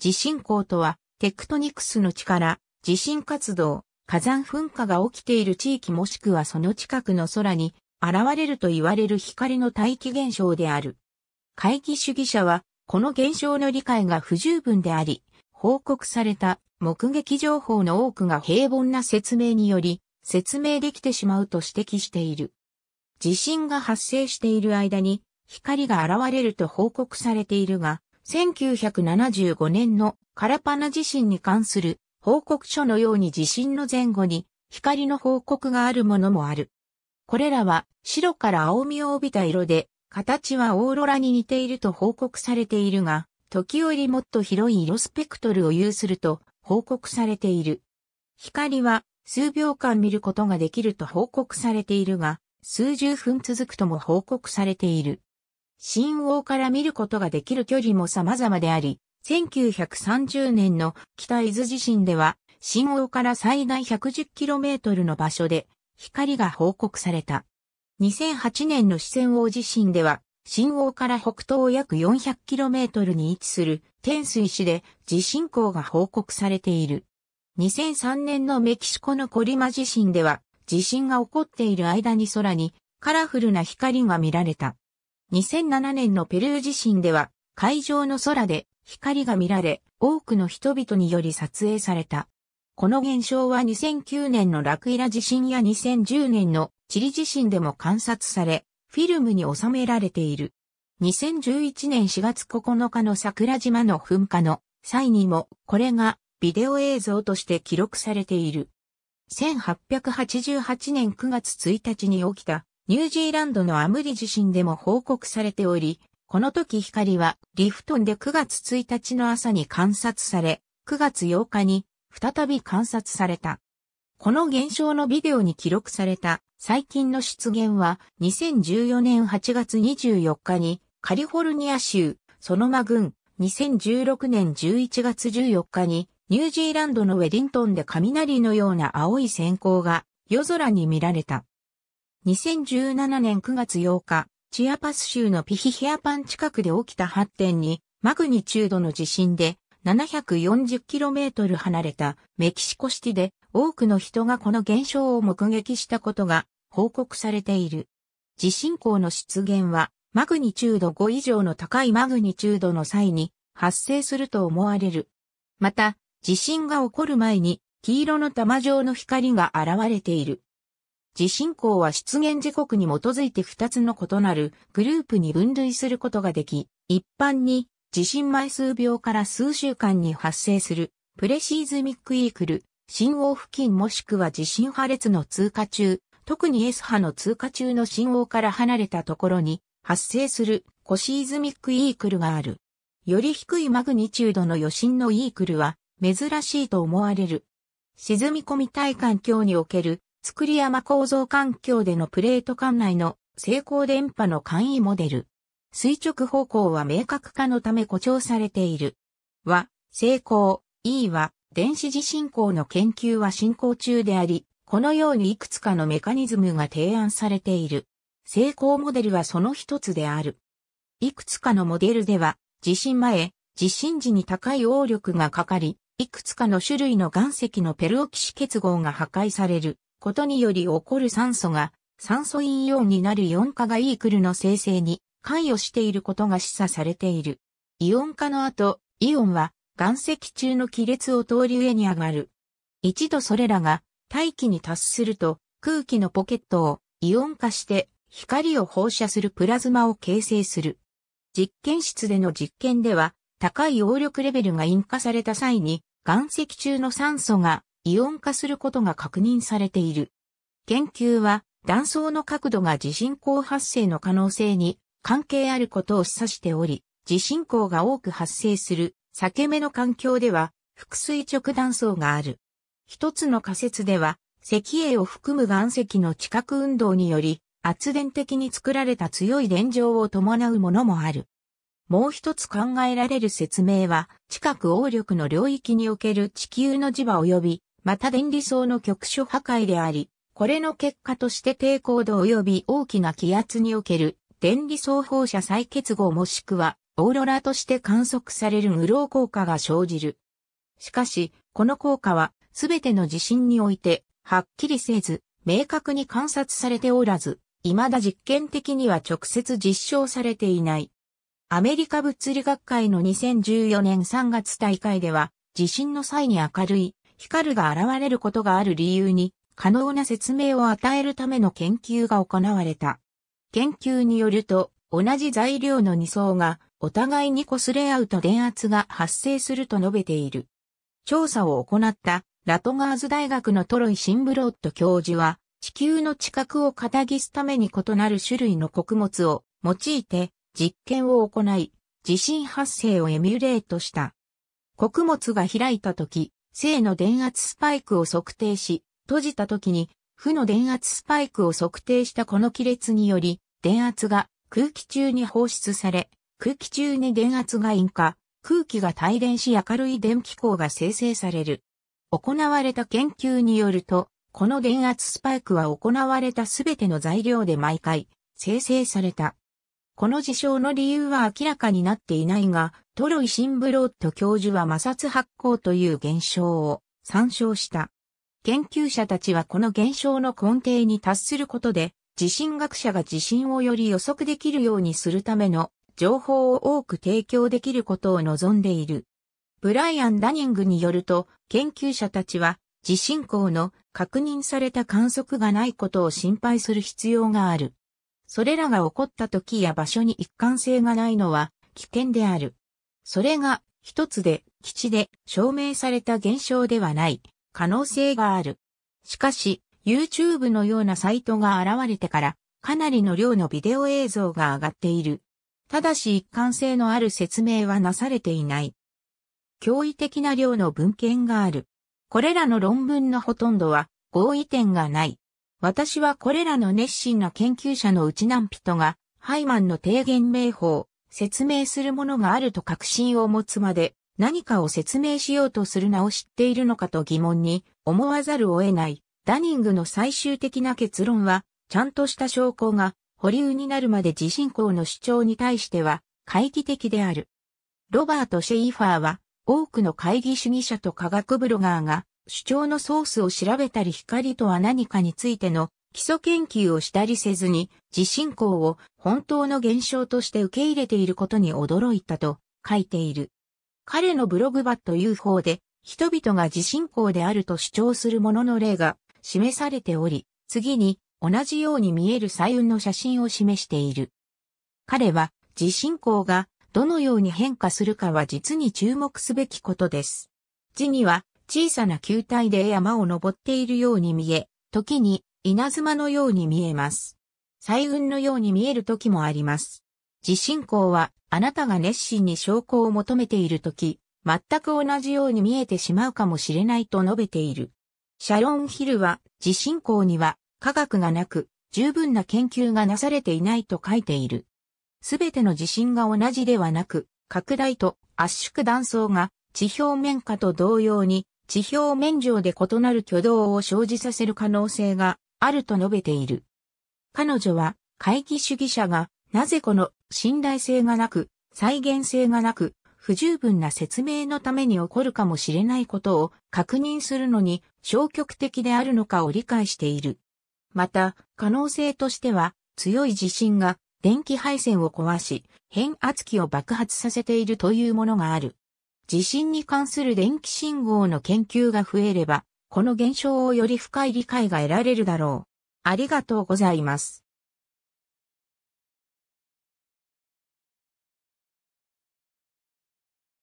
地震光とは、テクトニクスの力、地震活動、火山噴火が起きている地域もしくはその近くの空に現れると言われる光の大気現象である。怪奇主義者は、この現象の理解が不十分であり、報告された目撃情報の多くが平凡な説明により、説明できてしまうと指摘している。地震が発生している間に、光が現れると報告されているが、1975年のカラパナ地震に関する報告書のように地震の前後に光の報告があるものもある。これらは白から青みを帯びた色で形はオーロラに似ていると報告されているが、時折もっと広い色スペクトルを有すると報告されている。光は数秒間見ることができると報告されているが、数十分続くとも報告されている。新王から見ることができる距離も様々であり、1930年の北伊豆地震では、新王から最大 110km の場所で光が報告された。2008年の四川王地震では、新王から北東約 400km に位置する天水市で地震口が報告されている。2003年のメキシコのコリマ地震では、地震が起こっている間に空にカラフルな光が見られた。2007年のペルー地震では、会場の空で光が見られ、多くの人々により撮影された。この現象は2009年のラクイラ地震や2010年のチリ地震でも観察され、フィルムに収められている。2011年4月9日の桜島の噴火の際にもこれがビデオ映像として記録されている。1888年9月1日に起きたニュージーランドのアムリ地震でも報告されており、この時光はリフトンで9月1日の朝に観察され、9月8日に再び観察された。この現象のビデオに記録された最近の出現は2014年8月24日にカリフォルニア州ソノマ郡2016年11月14日にニュージーランドのウェディントンで雷のような青い閃光が夜空に見られた。2017年9月8日、チアパス州のピヒヒアパン近くで起きた発展に、マグニチュードの地震で 740km 離れたメキシコシティで多くの人がこの現象を目撃したことが報告されている。地震港の出現はマグニチュード5以上の高いマグニチュードの際に発生すると思われる。また、地震が起こる前に黄色の玉状の光が現れている。地震口は出現時刻に基づいて2つの異なるグループに分類することができ、一般に地震前数秒から数週間に発生するプレシーズミックイークル、信号付近もしくは地震破裂の通過中、特に S 波の通過中の信号から離れたところに発生するコシーズミックイークルがある。より低いマグニチュードの余震のイークルは珍しいと思われる。沈み込み体環境におけるり山構造環境でのプレート管内の成功電波の簡易モデル。垂直方向は明確化のため誇張されている。は、成功、E は、電子地震工の研究は進行中であり、このようにいくつかのメカニズムが提案されている。成功モデルはその一つである。いくつかのモデルでは、地震前、地震時に高い応力がかかり、いくつかの種類の岩石のペルオキシ結合が破壊される。ことにより起こる酸素が酸素オンになるイオン化がイークルの生成に関与していることが示唆されている。イオン化の後、イオンは岩石中の亀裂を通り上に上がる。一度それらが大気に達すると空気のポケットをイオン化して光を放射するプラズマを形成する。実験室での実験では高い応力レベルが引火された際に岩石中の酸素がイオン化することが確認されている。研究は断層の角度が地震光発生の可能性に関係あることを示唆しており、地震光が多く発生する裂け目の環境では複垂直断層がある。一つの仮説では、石英を含む岩石の地殻運動により圧電的に作られた強い電状を伴うものもある。もう一つ考えられる説明は、近く応力の領域における地球の磁場及びまた電離層の局所破壊であり、これの結果として低高度及び大きな気圧における電離層放射再結合もしくはオーロラとして観測される無漏効果が生じる。しかし、この効果はすべての地震においてはっきりせず、明確に観察されておらず、未だ実験的には直接実証されていない。アメリカ物理学会の2014年3月大会では、地震の際に明るい光が現れることがある理由に可能な説明を与えるための研究が行われた。研究によると、同じ材料の2層がお互いに擦れ合うと電圧が発生すると述べている。調査を行ったラトガーズ大学のトロイ・シンブロット教授は、地球の地殻を片ぎすために異なる種類の穀物を用いて実験を行い、地震発生をエミュレートした。穀物が開いた時、正の電圧スパイクを測定し、閉じた時に負の電圧スパイクを測定したこの亀裂により、電圧が空気中に放出され、空気中に電圧が引火、空気が帯電し明るい電気光が生成される。行われた研究によると、この電圧スパイクは行われたすべての材料で毎回生成された。この事象の理由は明らかになっていないが、トロイ・シンブロット教授は摩擦発光という現象を参照した。研究者たちはこの現象の根底に達することで、地震学者が地震をより予測できるようにするための情報を多く提供できることを望んでいる。ブライアン・ダニングによると、研究者たちは地震港の確認された観測がないことを心配する必要がある。それらが起こった時や場所に一貫性がないのは危険である。それが一つで基地で証明された現象ではない可能性がある。しかし YouTube のようなサイトが現れてからかなりの量のビデオ映像が上がっている。ただし一貫性のある説明はなされていない。驚異的な量の文献がある。これらの論文のほとんどは合意点がない。私はこれらの熱心な研究者のうち何人が、ハイマンの提言名法、説明するものがあると確信を持つまで、何かを説明しようとする名を知っているのかと疑問に思わざるを得ない。ダニングの最終的な結論は、ちゃんとした証拠が保留になるまで自信公の主張に対しては、懐疑的である。ロバート・シェイファーは、多くの懐疑主義者と科学ブロガーが、主張のソースを調べたり光とは何かについての基礎研究をしたりせずに自信項を本当の現象として受け入れていることに驚いたと書いている。彼のブログバット UFO で人々が自信項であると主張するものの例が示されており、次に同じように見える彩雲の写真を示している。彼は自信項がどのように変化するかは実に注目すべきことです。字には小さな球体で山を登っているように見え、時に稲妻のように見えます。彩雲のように見える時もあります。地震光はあなたが熱心に証拠を求めている時、全く同じように見えてしまうかもしれないと述べている。シャロン・ヒルは地震光には科学がなく十分な研究がなされていないと書いている。すべての地震が同じではなく、拡大と圧縮断層が地表面下と同様に地表面上で異なる挙動を生じさせる可能性があると述べている。彼女は、会議主義者が、なぜこの信頼性がなく、再現性がなく、不十分な説明のために起こるかもしれないことを確認するのに消極的であるのかを理解している。また、可能性としては、強い地震が電気配線を壊し、変圧器を爆発させているというものがある。地震に関する電気信号の研究が増えれば、この現象をより深い理解が得られるだろう。ありがとうございます。